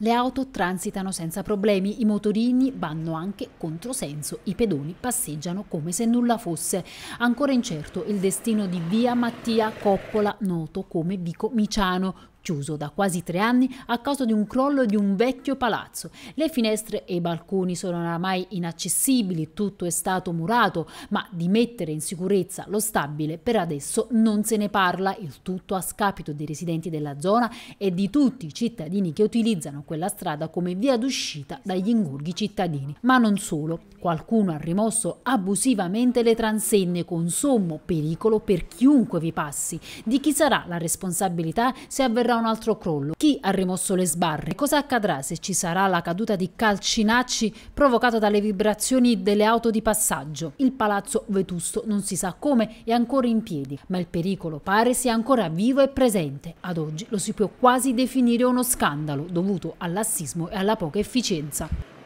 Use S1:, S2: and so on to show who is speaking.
S1: Le auto transitano senza problemi, i motorini vanno anche controsenso, i pedoni passeggiano come se nulla fosse. Ancora incerto il destino di via Mattia Coppola, noto come Vico Miciano, chiuso da quasi tre anni a causa di un crollo di un vecchio palazzo. Le finestre e i balconi sono oramai inaccessibili, tutto è stato murato, ma di mettere in sicurezza lo stabile per adesso non se ne parla, il tutto a scapito dei residenti della zona e di tutti i cittadini che utilizzano quella strada come via d'uscita dagli ingurghi cittadini. Ma non solo, qualcuno ha rimosso abusivamente le transenne con sommo pericolo per chiunque vi passi. Di chi sarà la responsabilità se avverrà un altro crollo. Chi ha rimosso le sbarre? Cosa accadrà se ci sarà la caduta di Calcinacci provocata dalle vibrazioni delle auto di passaggio? Il palazzo vetusto non si sa come è ancora in piedi, ma il pericolo pare sia ancora vivo e presente. Ad oggi lo si può quasi definire uno scandalo dovuto al lassismo e alla poca efficienza.